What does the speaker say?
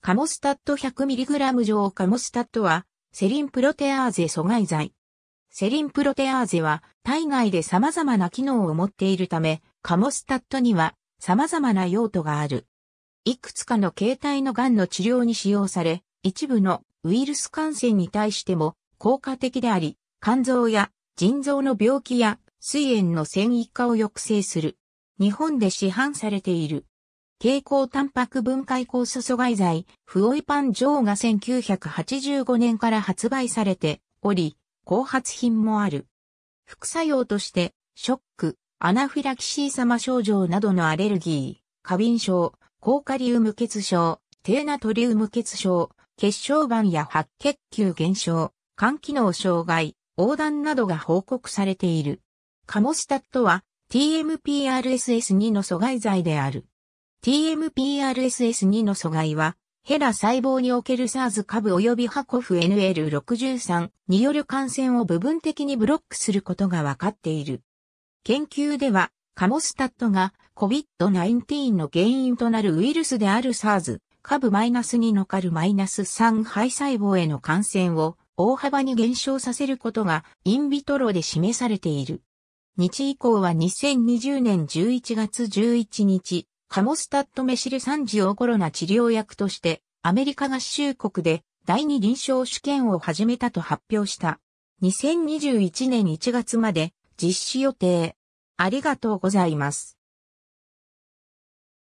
カモスタット 100mg 上カモスタットは、セリンプロテアーゼ阻害剤。セリンプロテアーゼは、体外で様々な機能を持っているため、カモスタットには、様々な用途がある。いくつかの形態の癌の治療に使用され、一部のウイルス感染に対しても効果的であり、肝臓や腎臓の病気や水炎の繊維化を抑制する。日本で市販されている。蛍光タンパク分解酵素阻害剤、フオイパンジョーが1985年から発売されており、後発品もある。副作用として、ショック、アナフィラキシー様症状などのアレルギー、過敏症、高カリウム欠症、低ナトリウム欠症、血小板や白血球減少、肝機能障害、横断などが報告されている。カモスタットは TMPRSS2 の阻害剤である。TMPRSS2 の阻害は、ヘラ細胞における SARS 株及びハコフ NL63 による感染を部分的にブロックすることが分かっている。研究では、カモスタットが COVID-19 の原因となるウイルスである SARS 株 -2 のカル -3 肺細胞への感染を大幅に減少させることがインビトロで示されている。日以降は2020年11月11日、カモスタットメシル酸ジオコロナ治療薬として、アメリカ合衆国で第二臨床試験を始めたと発表した。2021年1月まで実施予定。ありがとうございます。